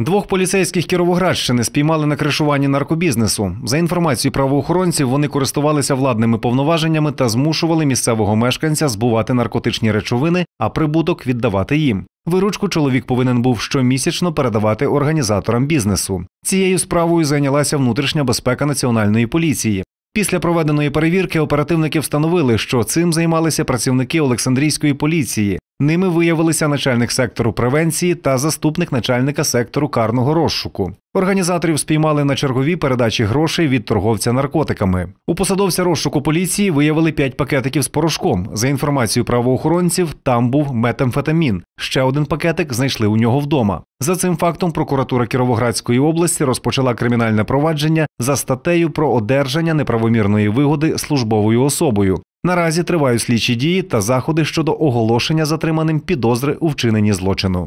Двох поліцейських Кіровоградщини спіймали на кришуванні наркобізнесу. За інформацією правоохоронців, вони користувалися владними повноваженнями та змушували місцевого мешканця збувати наркотичні речовини, а прибуток віддавати їм. Виручку чоловік повинен був щомісячно передавати організаторам бізнесу. Цією справою зайнялася внутрішня безпека національної поліції. Після проведеної перевірки оперативники встановили, що цим займалися працівники Олександрійської поліції. Ними виявилися начальник сектору превенції та заступник начальника сектору карного розшуку. Організаторів спіймали на черговій передачі грошей від торговця наркотиками. У посадовця розшуку поліції виявили 5 пакетиків з порошком. За інформацією правоохоронців, там був метамфетамін. Ще один пакетик знайшли у нього вдома. За цим фактом прокуратура Кіровоградської області розпочала кримінальне провадження за статтею про одержання неправомірної вигоди службовою особою. Наразі тривають слідчі дії та заходи щодо оголошення затриманим підозри у вчиненні злочину.